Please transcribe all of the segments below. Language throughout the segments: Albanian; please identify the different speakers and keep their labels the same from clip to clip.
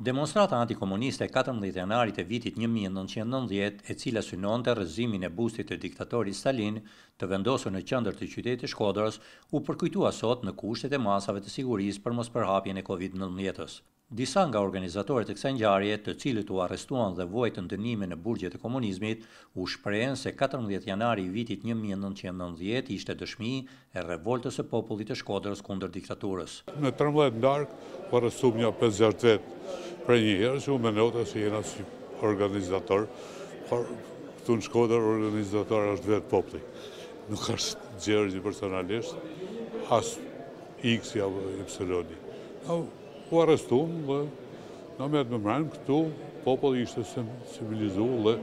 Speaker 1: Demonstrata antikomuniste 14 janarit e vitit 1990, e cila synon të rëzimin e bustit të diktatorit Stalin të vendosur në qëndër të qytetit Shkodrës, u përkujtu sot në kushtet e masave të siguris për mos përhapjen e Covid-19. Disa nga organizatorit e kësa njarje të cilët u arrestuan dhe vojtë të ndënime në burgjet e komunizmit, u shprejen se 14 janari i vitit 1990 ishte dëshmi e revoltës e popullit e shkodrës kundër diktaturës.
Speaker 2: Në 13 në darkë, u një 5-6 vetë një njëherë që u menota që jena si organizator, por këtu në Shkodër organizator është vetë popli. Nuk është gjerë një personalisht, asë X ja Y. U arrestum dhe në me të më mërenë këtu popoli ishte civilizu dhe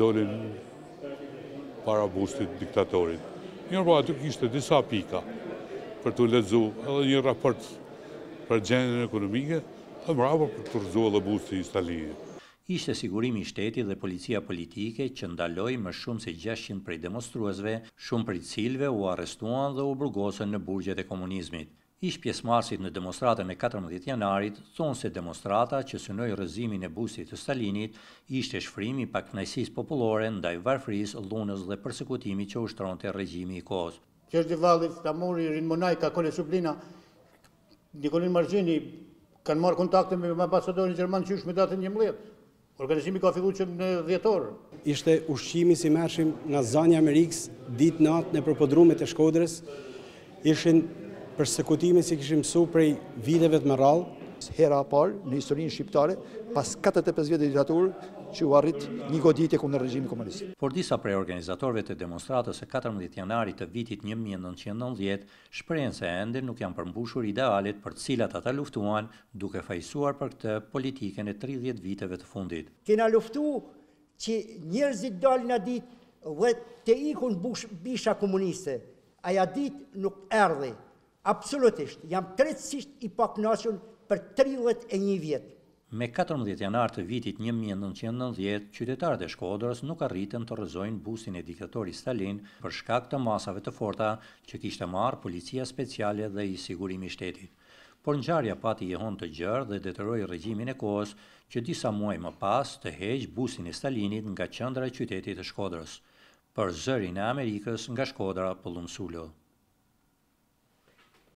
Speaker 2: dolin para bustit diktatorit. Njërë po të kishte disa pika për të ledzu edhe një raport për gjenjën ekonomike,
Speaker 1: Po, bravo për të rëzohë dhe busi i Salije. Ishte sigurimi shteti dhe policia politike që ndaloj më shumë se 600 prej demonstruesve, shumë prej cilve u arrestuan dhe u burgosën në burgjet e komunizmit. Ish pjesmasit në demonstratën e 14 janarit, thonë se demonstrata që sënoj rëzimin e busit të Stalinit, ishte shfrimi pak nëjësis populore ndaj varfris, lunës dhe përsekutimi që ushtron të regjimi i kosë. Kështë rinë monaj, ka kone suplina, Nikolin Marzini, kanë marë kontakte me ambasadorin Gjerman që është me datën një mletë. Organizimi ka fillu që në djetorë.
Speaker 2: Ishte ushqimi si mërshim nga zani Amerikës ditë natë në përpodrumet e shkodrës. Ishin përsekutimin si këshim su prej viteve të mëralë, hera
Speaker 1: parë në historinë shqiptare, pas 45 vjetë diktaturë, që u arrit një goditje kundër regjimit komunist. Por disa prej organizatorëve të demonstratës e 14 janari të vitit 1990 shprehen se ende nuk janë përmbushur idealet për të cilat ata luftuan duke fajsuar për këtë politikën e 30 viteve të fundit. Kena luftu që njerëzit dalin a ditë dhe të ikun bisha komuniste, aja ditë nuk erdi, absolutisht, jam tretësisht i paknashun për 31 vjetë. Me 14 janar të vitit 1990, qytetarët e shkodrës nuk arritën të rëzojnë busin e diktatori Stalin për shkak të masave të forta që kishtë marë policia speciale dhe i sigurimi shtetit. Por në gjarja pati e të gjërë dhe detërojë regjimin e kohës që disa muaj më pas të heqë busin e Stalinit nga qëndra e qytetit e shkodrës, për zërin e Amerikës nga shkodra pëllumësullo.